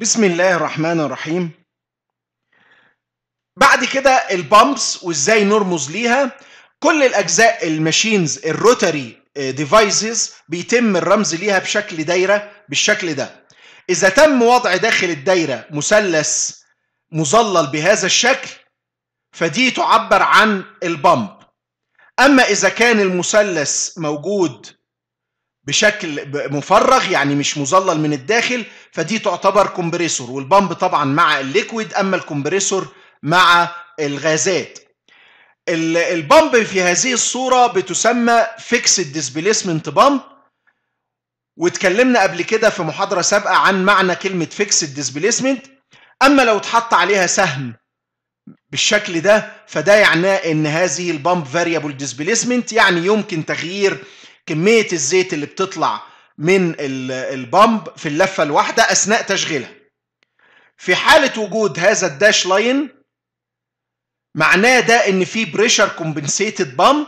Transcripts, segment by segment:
بسم الله الرحمن الرحيم بعد كده البامبس وازاي نرمز ليها كل الاجزاء الماشينز الروتري ديفايسز آه، بيتم الرمز ليها بشكل دايره بالشكل ده اذا تم وضع داخل الدايره مثلث مظلل بهذا الشكل فدي تعبر عن البامب اما اذا كان المثلث موجود بشكل مفرغ يعني مش مظلل من الداخل فدي تعتبر كومبريسور والبامب طبعا مع الليكويد اما الكومبريسور مع الغازات البامب في هذه الصورة بتسمى فيكسد ديسبيسمنت بامب واتكلمنا قبل كده في محاضرة سابقة عن معنى كلمة فيكسد ديسبيسمنت أما لو اتحط عليها سهم بالشكل ده فده يعني ان هذه البامب فاريبل ديسبيسمنت يعني يمكن تغيير كميه الزيت اللي بتطلع من البامب في اللفه الواحده اثناء تشغيلها في حاله وجود هذا الداش لاين معناه ده ان في بريشر كومبنسيتد بامب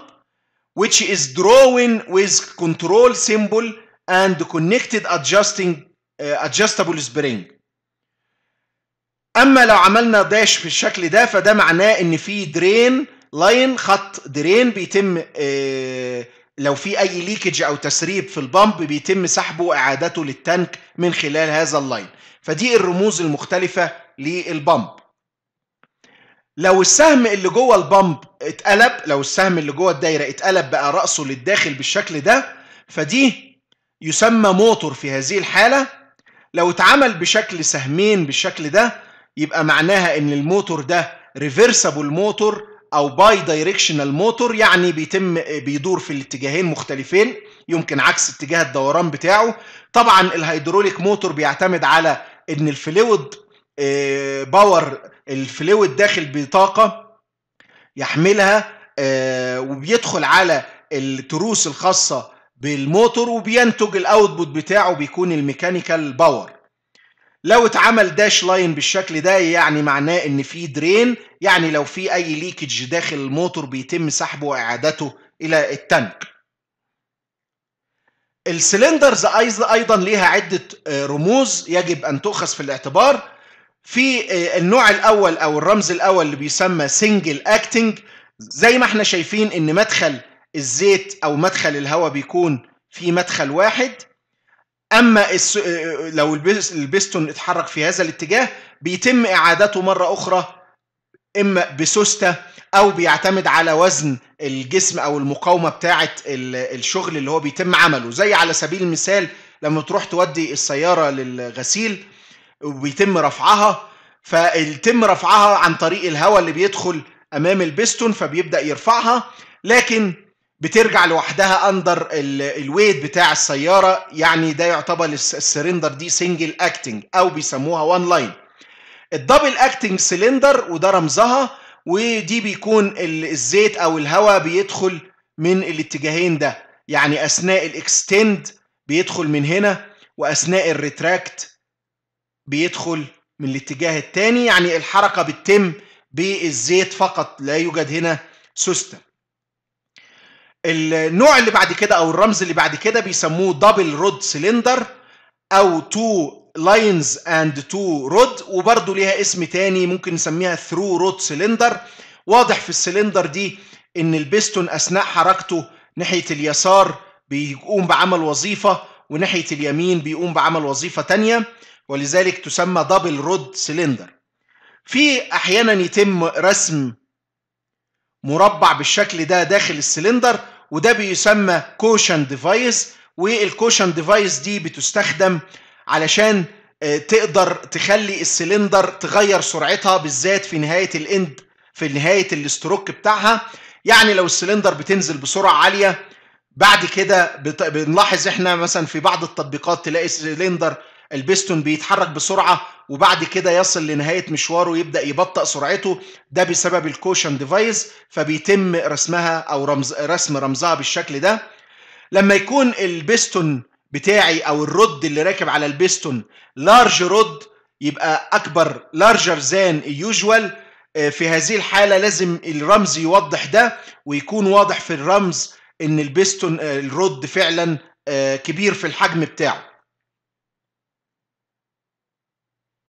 which is drawing with control symbol and connected adjusting uh, adjustable spring اما لو عملنا داش في الشكل ده فده معناه ان في درين لاين خط درين بيتم uh, لو في اي ليكج او تسريب في البامب بيتم سحبه واعادته للتانك من خلال هذا اللاين فدي الرموز المختلفه للبامب لو السهم اللي جوه البامب اتقلب لو السهم اللي جوه الدايره اتقلب بقى راسه للداخل بالشكل ده فدي يسمى موتور في هذه الحاله لو اتعمل بشكل سهمين بالشكل ده يبقى معناها ان الموتور ده ريفرسبل موتور او باي دايركشنال موتور يعني بيتم بيدور في الاتجاهين مختلفين يمكن عكس اتجاه الدوران بتاعه طبعا الهيدروليك موتور بيعتمد على ان الفلويد باور آه، الفلويد داخل بطاقه يحملها آه، وبيدخل على التروس الخاصه بالموتور وبينتج الاوتبوت بتاعه بيكون الميكانيكال باور لو اتعمل داش لاين بالشكل ده يعني معناه ان في درين يعني لو في اي ليكج داخل الموتور بيتم سحبه واعادته الى التانك السلندرز ايضا ليها عده آه، رموز يجب ان تؤخذ في الاعتبار في آه، النوع الاول او الرمز الاول اللي بيسمى سنجل اكتنج زي ما احنا شايفين ان مدخل الزيت او مدخل الهواء بيكون في مدخل واحد اما آه، لو البستون اتحرك في هذا الاتجاه بيتم اعادته مره اخرى اما بسوسته او بيعتمد على وزن الجسم او المقاومه بتاعه الشغل اللي هو بيتم عمله زي على سبيل المثال لما تروح تودي السياره للغسيل وبيتم رفعها فيتم رفعها عن طريق الهواء اللي بيدخل امام البستون فبيبدا يرفعها لكن بترجع لوحدها اندر الويت بتاع السياره يعني ده يعتبر السلندر دي سنجل اكتنج او بيسموها وان لاين الدبل اكتنج سلندر وده رمزها ودي بيكون الزيت او الهواء بيدخل من الاتجاهين ده يعني اثناء الاكستند بيدخل من هنا واثناء الريتراكت بيدخل من الاتجاه الثاني يعني الحركه بتتم بالزيت فقط لا يوجد هنا سوستم النوع اللي بعد كده او الرمز اللي بعد كده بيسموه دبل رود سلندر او تو لاينز اند تو رود وبرده ليها اسم تاني ممكن نسميها ثرو رود سلندر واضح في السلندر دي ان البستون اثناء حركته ناحيه اليسار بيقوم بعمل وظيفه وناحيه اليمين بيقوم بعمل وظيفه ثانيه ولذلك تسمى دبل رود سلندر في احيانا يتم رسم مربع بالشكل ده داخل السلندر وده بيسمى كوشن ديفايس والكوشن ديفايس دي بتستخدم علشان آه، تقدر تخلي السلندر تغير سرعتها بالذات في نهايه الاند في نهايه الاستروك بتاعها يعني لو السلندر بتنزل بسرعه عاليه بعد كده بنلاحظ احنا مثلا في بعض التطبيقات تلاقي السلندر البستون بيتحرك بسرعه وبعد كده يصل لنهايه مشواره يبدا يبطئ سرعته ده بسبب الكوشن ديفايز فبيتم رسمها او رمز رسم رمزها بالشكل ده لما يكون البستون بتاعي او الرد اللي راكب على البستون لارج رد يبقى اكبر لارجر زان يوجوال في هذه الحاله لازم الرمز يوضح ده ويكون واضح في الرمز ان البستون آه، الرد فعلا آه، كبير في الحجم بتاعه